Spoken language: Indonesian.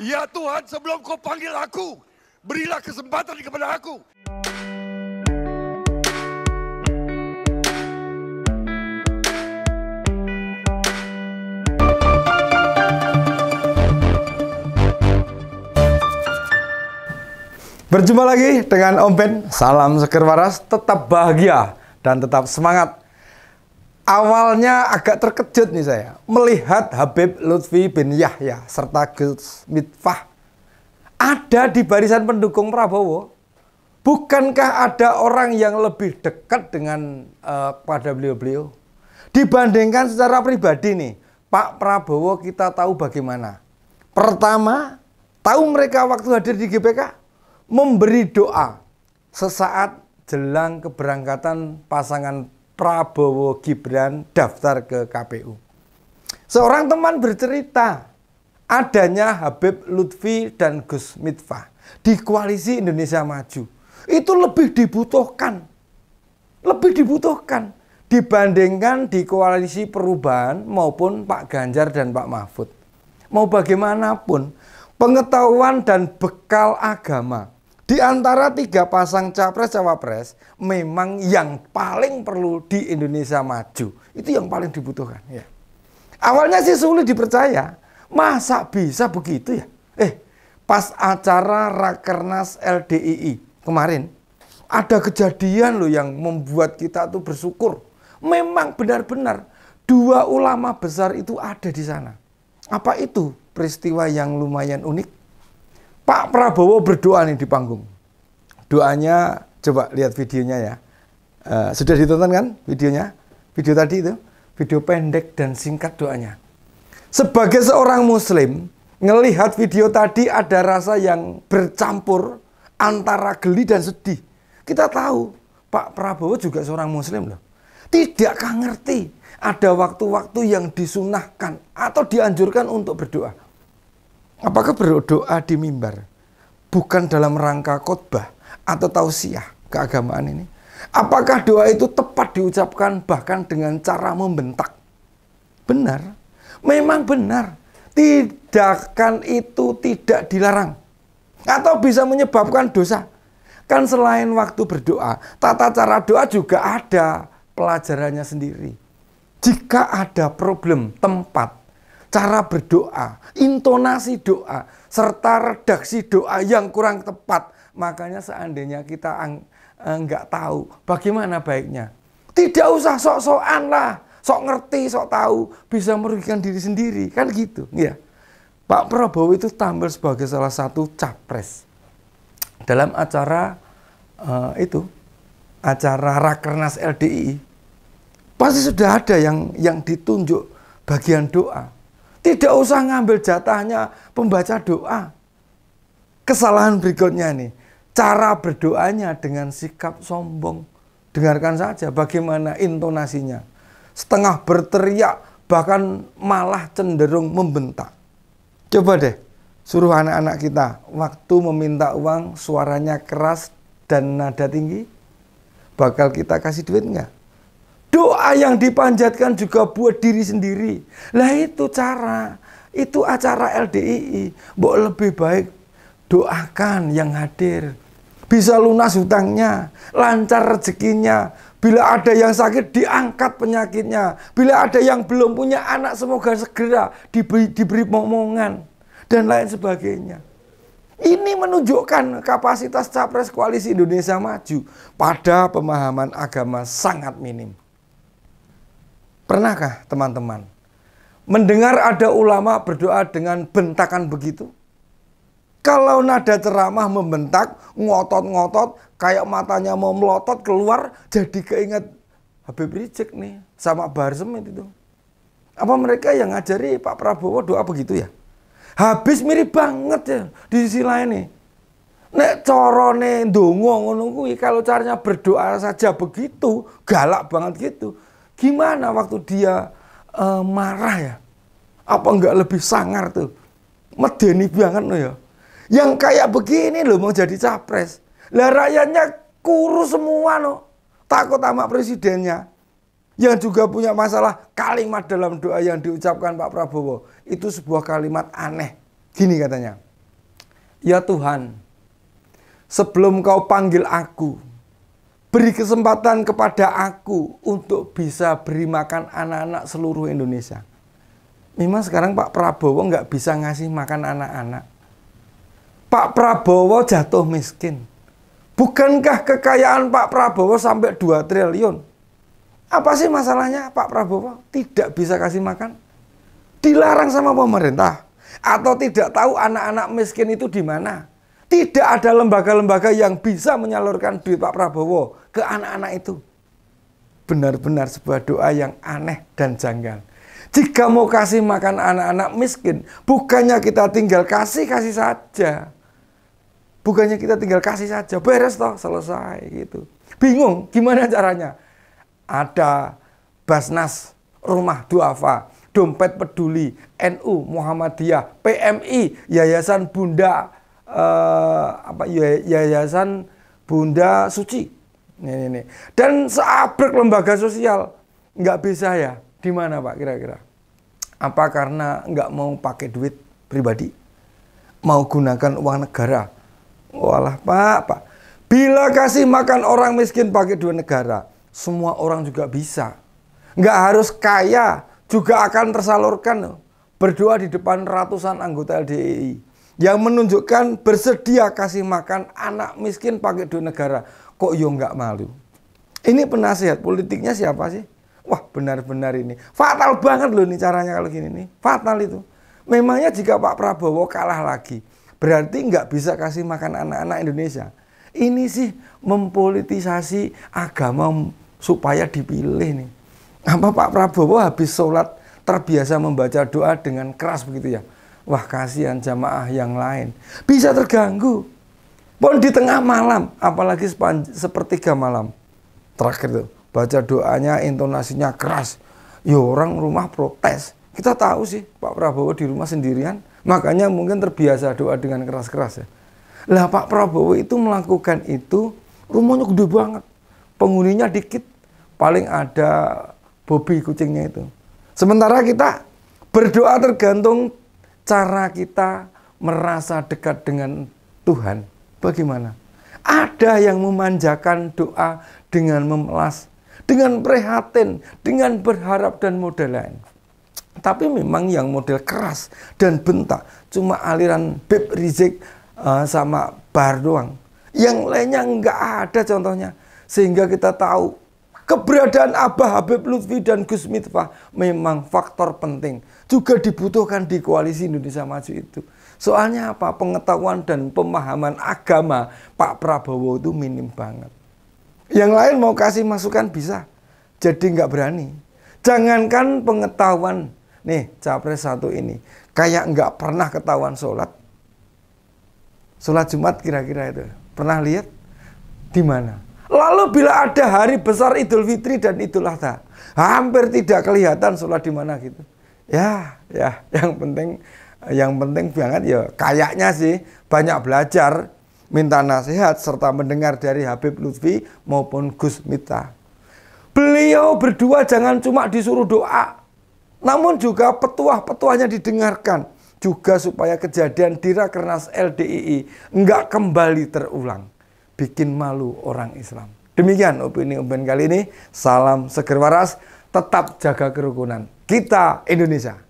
Ya Tuhan, sebelum kau panggil aku, berilah kesempatan kepada aku. Berjumpa lagi dengan Om Ben. Salam seger waras, tetap bahagia dan tetap semangat Awalnya agak terkejut nih saya melihat Habib Lutfi bin Yahya serta Gus Mitfah ada di barisan pendukung Prabowo. Bukankah ada orang yang lebih dekat dengan uh, pada beliau-beliau dibandingkan secara pribadi nih Pak Prabowo kita tahu bagaimana. Pertama, tahu mereka waktu hadir di GPK memberi doa sesaat jelang keberangkatan pasangan Prabowo Gibran daftar ke KPU. Seorang teman bercerita adanya Habib Lutfi dan Gus Mitfah di koalisi Indonesia Maju. Itu lebih dibutuhkan. Lebih dibutuhkan dibandingkan di koalisi perubahan maupun Pak Ganjar dan Pak Mahfud. Mau bagaimanapun, pengetahuan dan bekal agama di antara tiga pasang capres-cawapres, memang yang paling perlu di Indonesia maju. Itu yang paling dibutuhkan. Ya. Awalnya sih sulit dipercaya. Masa bisa begitu ya? Eh, pas acara Rakernas LDII kemarin, ada kejadian loh yang membuat kita tuh bersyukur. Memang benar-benar dua ulama besar itu ada di sana. Apa itu peristiwa yang lumayan unik? Pak Prabowo berdoa nih di panggung. Doanya coba lihat videonya ya. Uh, sudah ditonton kan videonya? Video tadi itu, video pendek dan singkat doanya. Sebagai seorang muslim, ngelihat video tadi ada rasa yang bercampur antara geli dan sedih. Kita tahu Pak Prabowo juga seorang muslim loh. Tidakkah ngerti ada waktu-waktu yang disunahkan atau dianjurkan untuk berdoa? Apakah berdoa di mimbar bukan dalam rangka khotbah atau tausiah keagamaan ini? Apakah doa itu tepat diucapkan bahkan dengan cara membentak? Benar. Memang benar. Tidakkan itu tidak dilarang. Atau bisa menyebabkan dosa. Kan selain waktu berdoa, tata cara doa juga ada pelajarannya sendiri. Jika ada problem tempat cara berdoa, intonasi doa, serta redaksi doa yang kurang tepat. Makanya seandainya kita eh, nggak tahu bagaimana baiknya. Tidak usah sok-sokan lah, sok ngerti, sok tahu, bisa merugikan diri sendiri. Kan gitu, ya. Pak Prabowo itu tampil sebagai salah satu capres dalam acara uh, itu acara Rakernas LDI pasti sudah ada yang yang ditunjuk bagian doa tidak usah ngambil jatahnya pembaca doa. Kesalahan berikutnya nih, cara berdoanya dengan sikap sombong. Dengarkan saja bagaimana intonasinya. Setengah berteriak bahkan malah cenderung membentak. Coba deh, suruh anak-anak kita waktu meminta uang suaranya keras dan nada tinggi. Bakal kita kasih duit nggak? Doa yang dipanjatkan juga buat diri sendiri. Lah itu cara. Itu acara LDII. Mbok lebih baik doakan yang hadir. Bisa lunas hutangnya, lancar rezekinya. Bila ada yang sakit, diangkat penyakitnya. Bila ada yang belum punya anak, semoga segera diberi, diberi momongan. Dan lain sebagainya. Ini menunjukkan kapasitas capres koalisi Indonesia Maju pada pemahaman agama sangat minim. Pernahkah teman-teman mendengar ada ulama berdoa dengan bentakan begitu? Kalau nada ceramah membentak, ngotot-ngotot, kayak matanya mau melotot keluar, jadi keinget Habib Rizik nih, sama Bahar Semit itu. Apa mereka yang ngajari Pak Prabowo doa begitu ya? Habis mirip banget ya di sisi lain nih. Nek corone dongo ngono kalau caranya berdoa saja begitu, galak banget gitu. Gimana waktu dia uh, marah ya? Apa enggak lebih sangar tuh? Medeni banget loh ya. Yang kayak begini loh mau jadi capres. Lah rakyatnya kurus semua loh. Takut sama presidennya. Yang juga punya masalah kalimat dalam doa yang diucapkan Pak Prabowo. Itu sebuah kalimat aneh. Gini katanya. Ya Tuhan, sebelum kau panggil aku, Beri kesempatan kepada aku untuk bisa beri makan anak-anak seluruh Indonesia. Memang sekarang Pak Prabowo nggak bisa ngasih makan anak-anak. Pak Prabowo jatuh miskin. Bukankah kekayaan Pak Prabowo sampai 2 triliun? Apa sih masalahnya Pak Prabowo tidak bisa kasih makan? Dilarang sama pemerintah atau tidak tahu anak-anak miskin itu di mana? Tidak ada lembaga-lembaga yang bisa menyalurkan duit Pak Prabowo ke anak-anak itu. Benar-benar sebuah doa yang aneh dan janggal. Jika mau kasih makan anak-anak miskin, bukannya kita tinggal kasih-kasih saja. Bukannya kita tinggal kasih saja, beres toh, selesai gitu. Bingung gimana caranya? Ada Basnas, Rumah Duafa, Dompet Peduli, NU, Muhammadiyah, PMI, Yayasan Bunda, Eh, apa ya, yayasan Bunda Suci. Ini, ini. Dan seabrek lembaga sosial nggak bisa ya. Di mana Pak kira-kira? Apa karena nggak mau pakai duit pribadi? Mau gunakan uang negara? Walah Pak, Pak. Bila kasih makan orang miskin pakai duit negara, semua orang juga bisa. Nggak harus kaya, juga akan tersalurkan. Berdoa di depan ratusan anggota LDI yang menunjukkan bersedia kasih makan anak miskin pakai duit negara. Kok yo nggak malu? Ini penasihat politiknya siapa sih? Wah benar-benar ini fatal banget loh ini caranya kalau gini nih fatal itu. Memangnya jika Pak Prabowo kalah lagi berarti nggak bisa kasih makan anak-anak Indonesia. Ini sih mempolitisasi agama supaya dipilih nih. Apa Pak Prabowo habis sholat terbiasa membaca doa dengan keras begitu ya? Wah kasihan jamaah yang lain. Bisa terganggu. Pun di tengah malam. Apalagi sepertiga malam. Terakhir itu. Baca doanya intonasinya keras. Ya orang rumah protes. Kita tahu sih Pak Prabowo di rumah sendirian. Makanya mungkin terbiasa doa dengan keras-keras ya. Lah Pak Prabowo itu melakukan itu rumahnya gede banget. Penghuninya dikit. Paling ada bobi kucingnya itu. Sementara kita berdoa tergantung cara kita merasa dekat dengan Tuhan bagaimana? Ada yang memanjakan doa dengan memelas, dengan prihatin, dengan berharap dan model lain. Tapi memang yang model keras dan bentak cuma aliran Beb Rizik uh, sama Bar doang. Yang lainnya nggak ada contohnya. Sehingga kita tahu Keberadaan Abah Habib Lutfi dan Gus Mitfah memang faktor penting. Juga dibutuhkan di koalisi Indonesia Maju itu. Soalnya apa? Pengetahuan dan pemahaman agama Pak Prabowo itu minim banget. Yang lain mau kasih masukan bisa. Jadi nggak berani. Jangankan pengetahuan. Nih, capres satu ini. Kayak nggak pernah ketahuan sholat. Sholat Jumat kira-kira itu. Pernah lihat? Di mana? Lalu bila ada hari besar Idul Fitri dan Idul Adha, hampir tidak kelihatan sholat di mana gitu. Ya, ya, yang penting yang penting banget ya kayaknya sih banyak belajar, minta nasihat serta mendengar dari Habib Lutfi maupun Gus Mita. Beliau berdua jangan cuma disuruh doa, namun juga petuah-petuahnya didengarkan juga supaya kejadian di Rakernas LDII enggak kembali terulang bikin malu orang Islam. Demikian opini opini kali ini. Salam seger waras, tetap jaga kerukunan. Kita Indonesia.